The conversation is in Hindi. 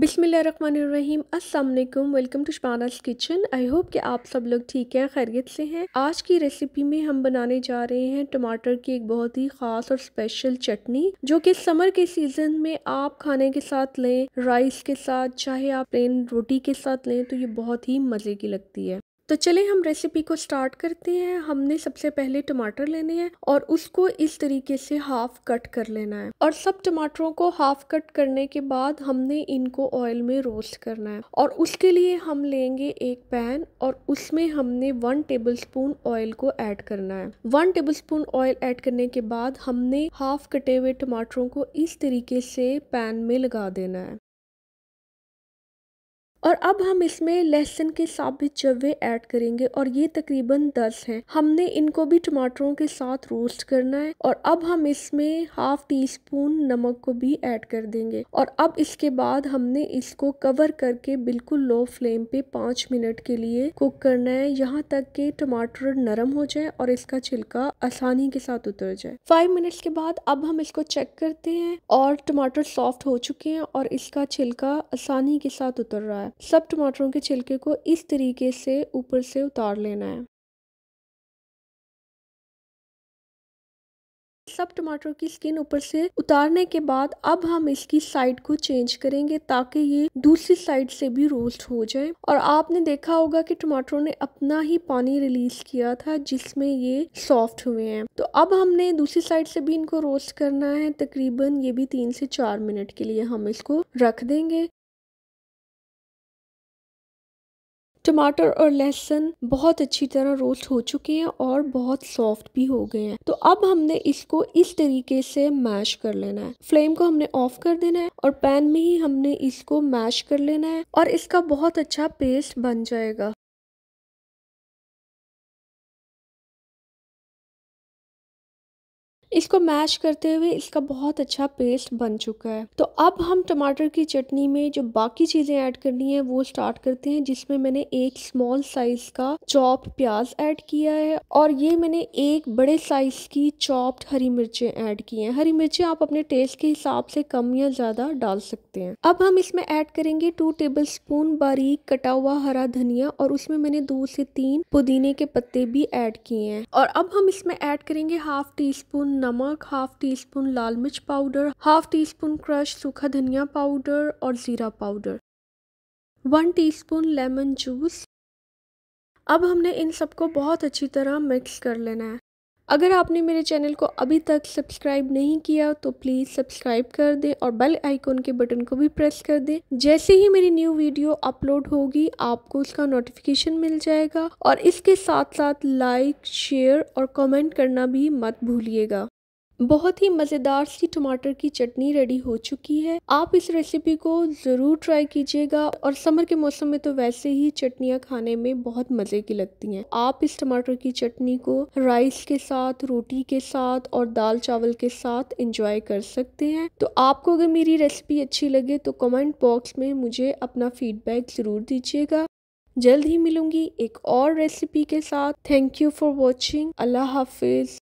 बिसमीम अल्लाम welcome to Shabana's kitchen I hope कि आप सब लोग ठीक हैं खैरियत से हैं आज की रेसिपी में हम बनाने जा रहे हैं टमाटर की एक बहुत ही ख़ास और स्पेशल चटनी जो कि समर के सीज़न में आप खाने के साथ लें राइस के साथ चाहे आप प्लेन रोटी के साथ लें तो ये बहुत ही मज़े की लगती है तो चले हम रेसिपी को स्टार्ट करते हैं हमने सबसे पहले टमाटर लेने हैं और उसको इस तरीके से हाफ कट कर लेना है और सब टमाटरों को हाफ कट करने के बाद हमने इनको ऑयल में रोस्ट करना है और उसके लिए हम लेंगे एक पैन और उसमें हमने वन टेबल स्पून ऑयल को ऐड करना है one tablespoon oil add करने के बाद हमने हाफ कटे हुए टमाटरों को इस तरीके से पैन में लगा देना है और अब हम इसमें लहसुन के साबित जवे ऐड करेंगे और ये तकरीबन 10 हैं हमने इनको भी टमाटरों के साथ रोस्ट करना है और अब हम इसमें हाफ टी स्पून नमक को भी ऐड कर देंगे और अब इसके बाद हमने इसको कवर करके बिल्कुल लो फ्लेम पे पाँच मिनट के लिए कुक करना है यहाँ तक के टमाटर नरम हो जाए और इसका छिलका आसानी के साथ उतर जाए फाइव मिनट्स के बाद अब हम इसको चेक करते हैं और टमाटर सॉफ्ट हो चुके हैं और इसका छिलका आसानी के साथ उतर रहा है बाद सब टमाटरों के छिलके को इस तरीके से ऊपर से उतार लेना है सब टमाटरों की स्किन ऊपर से उतारने के बाद अब हम इसकी साइड को चेंज करेंगे ताकि ये दूसरी साइड से भी रोस्ट हो जाए और आपने देखा होगा कि टमाटरों ने अपना ही पानी रिलीज किया था जिसमें ये सॉफ्ट हुए हैं तो अब हमने दूसरी साइड से भी इनको रोस्ट करना है तकरीबन ये भी तीन से चार मिनट के लिए हम इसको रख देंगे टमाटर और लहसुन बहुत अच्छी तरह रोस्ट हो चुके हैं और बहुत सॉफ्ट भी हो गए हैं तो अब हमने इसको इस तरीके से मैश कर लेना है फ्लेम को हमने ऑफ कर देना है और पैन में ही हमने इसको मैश कर लेना है और इसका बहुत अच्छा पेस्ट बन जाएगा इसको मैश करते हुए इसका बहुत अच्छा पेस्ट बन चुका है तो अब हम टमाटर की चटनी में जो बाकी चीज़ें ऐड करनी है वो स्टार्ट करते हैं जिसमें मैंने एक स्मॉल साइज का चॉप्ड प्याज ऐड किया है और ये मैंने एक बड़े साइज की चॉप्ड हरी मिर्चें ऐड की हैं हरी मिर्चें आप अपने टेस्ट के हिसाब से कम या ज़्यादा डाल सकते हैं अब हम इसमें ऐड करेंगे टू टेबल स्पून बारीक कटा हुआ हरा धनिया और उसमें मैंने दो से तीन पुदीने के पत्ते भी ऐड किए हैं और अब हम इसमें ऐड करेंगे हाफ टी स्पून नमक हाफ टी स्पून लाल मिर्च powder half teaspoon crush सूखा धनिया पाउडर और ज़ीरा powder one teaspoon lemon juice अब हमने इन सबको बहुत अच्छी तरह मिक्स कर लेना है अगर आपने मेरे चैनल को अभी तक सब्सक्राइब नहीं किया तो प्लीज़ सब्सक्राइब कर दें और बेल आइकॉन के बटन को भी प्रेस कर दें जैसे ही मेरी न्यू वीडियो अपलोड होगी आपको उसका नोटिफिकेशन मिल जाएगा और इसके साथ साथ लाइक शेयर और कमेंट करना भी मत भूलिएगा बहुत ही मज़ेदार सी टमाटर की चटनी रेडी हो चुकी है आप इस रेसिपी को ज़रूर ट्राई कीजिएगा और समर के मौसम में तो वैसे ही चटनियाँ खाने में बहुत मज़े की लगती हैं आप इस टमाटर की चटनी को राइस के साथ रोटी के साथ और दाल चावल के साथ इंजॉय कर सकते हैं तो आपको अगर मेरी रेसिपी अच्छी लगे तो कमेंट बॉक्स में मुझे अपना फीडबैक ज़रूर दीजिएगा जल्द ही मिलूंगी एक और रेसिपी के साथ थैंक यू फॉर वॉचिंग अल्लाह हाफिज़